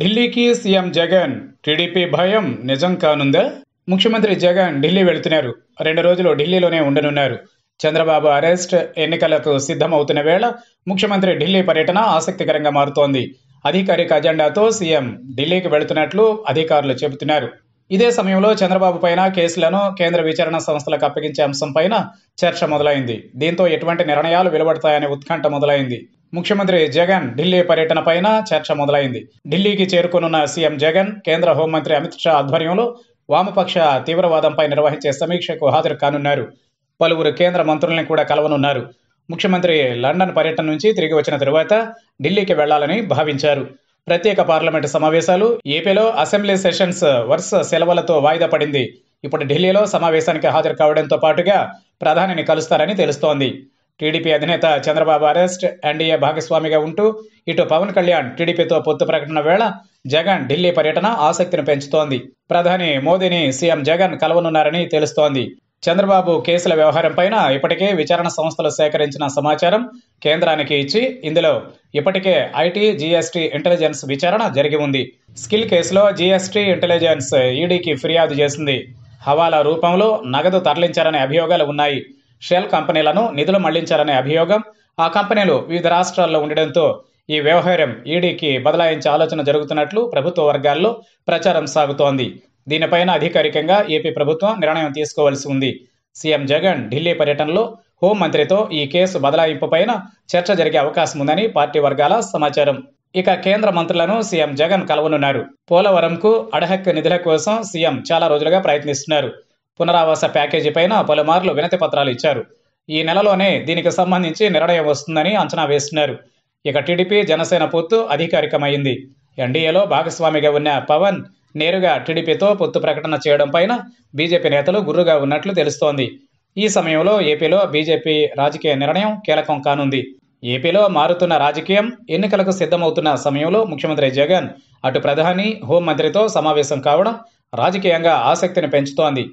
ఢిల్లీకి CM Jagan TDP భయం నిజం కానుందా ముఖ్యమంత్రి జగన్ ఢిల్లీ వెళుతున్నారు రెండు రోజులు ఢిల్లీలోనే ఉండనున్నారు చంద్రబాబు అరెస్ట్ ఎన్నికలకు సిద్ధమవుతున్న వేళ ముఖ్యమంత్రి ఢిల్లీ పర్యటన ఆసక్తికరంగా మారుతోంది అధికారిక అజెండాతో సీఎం ఢిల్లీకి వెళుతున్నట్లు అధికారులు చెబుతున్నారు ఇదే సమయంలో చంద్రబాబు పైన కేసులను కేంద్ర విచారణ సంస్థలకు అప్పగించే అంశంపైన చర్చ మొదలైంది దీంతో ఎటువంటి నిర్ణయాలు వెలువడతాయనే ఉత్కంఠ మొదలైంది ముఖ్యమంత్రి జగన్ ఢిల్లీ పర్యటనపైన చర్చ మొదలైంది ఢిల్లీకి చేరుకోనున్న సీఎం జగన్ కేంద్ర హోంమంత్రి అమిత్ షా ఆధ్వర్యంలో వామపక్ష తీవ్రవాదంపై నిర్వహించే సమీక్షకు హాజరు కానున్నారు పలువురు కేంద్ర మంత్రుల్ని కూడా కలవనున్నారు ముఖ్యమంత్రి లండన్ పర్యటన నుంచి తిరిగి వచ్చిన తరువాత ఢిల్లీకి వెళ్లాలని భావించారు ప్రత్యేక పార్లమెంటు సమావేశాలు ఏపీలో అసెంబ్లీ సెషన్స్ వరుస సెలవులతో వాయిదా పడింది ఇప్పుడు ఢిల్లీలో సమావేశానికి హాజరు కావడంతో పాటుగా ప్రధానిని కలుస్తారని తెలుస్తోంది టీడీపీ అధినేత చంద్రబాబు అరెస్ట్ ఎన్డీఏ భాగస్వామిగా ఉంటూ ఇటు పవన్ కళ్యాణ్ టీడీపీతో పొత్తు ప్రకటన వేళ జగన్ ఢిల్లీ పర్యటన ఆసక్తిని పెంచుతోంది ప్రధాని మోదీని సీఎం జగన్ కలవనున్నారని తెలుస్తోంది చంద్రబాబు కేసుల వ్యవహారంపైన ఇప్పటికే విచారణ సంస్థలు సేకరించిన సమాచారం కేంద్రానికి ఇచ్చి ఇందులో ఇప్పటికే ఐటీ జీఎస్టీ ఇంటెలిజెన్స్ విచారణ జరిగి ఉంది స్కిల్ కేసులో జీఎస్టీ ఇంటెలిజెన్స్ ఈడీకి ఫిర్యాదు చేసింది హవాలా రూపంలో నగదు తరలించారనే అభియోగాలు ఉన్నాయి షెల్ కంపెనీలను నిధులు మళ్లించాలనే అభియోగం ఆ కంపెనీలు వివిధ రాష్ట్రాల్లో ఉండడంతో ఈ వ్యవహారం ఈడీకి బదలాయించే ఆలోచన జరుగుతున్నట్లు ప్రభుత్వ వర్గాల్లో ప్రచారం సాగుతోంది దీనిపైన అధికారికంగా ఏపీ ప్రభుత్వం నిర్ణయం తీసుకోవాల్సి ఉంది సీఎం జగన్ ఢిల్లీ పర్యటనలో హోంమంత్రితో ఈ కేసు బదలాయింపుపైన చర్చ జరిగే అవకాశం ఉందని పార్టీ వర్గాల సమాచారం ఇక కేంద్ర మంత్రులను సీఎం జగన్ కలవనున్నారు పోలవరంకు అడహక్ నిధుల కోసం సీఎం చాలా రోజులుగా ప్రయత్నిస్తున్నారు పునరావాస ప్యాకేజీ పైన పలుమార్లు వినతి పత్రాలు ఇచ్చారు ఈ నెలలోనే దీనికి సంబంధించి నిర్ణయం వస్తుందని అంచనా వేస్తున్నారు ఇక టీడీపీ జనసేన పొత్తు అధికారికమైంది ఎన్డీఏలో భాగస్వామిగా ఉన్న పవన్ నేరుగా టీడీపీతో పొత్తు ప్రకటన చేయడం పైన బీజేపీ నేతలు గుర్రుగా ఉన్నట్లు తెలుస్తోంది ఈ సమయంలో ఏపీలో బీజేపీ రాజకీయ నిర్ణయం కీలకం కానుంది ఏపీలో మారుతున్న రాజకీయం ఎన్నికలకు సిద్ధమవుతున్న సమయంలో ముఖ్యమంత్రి జగన్ అటు ప్రధాని హోంమంత్రితో సమావేశం కావడం రాజకీయంగా ఆసక్తిని పెంచుతోంది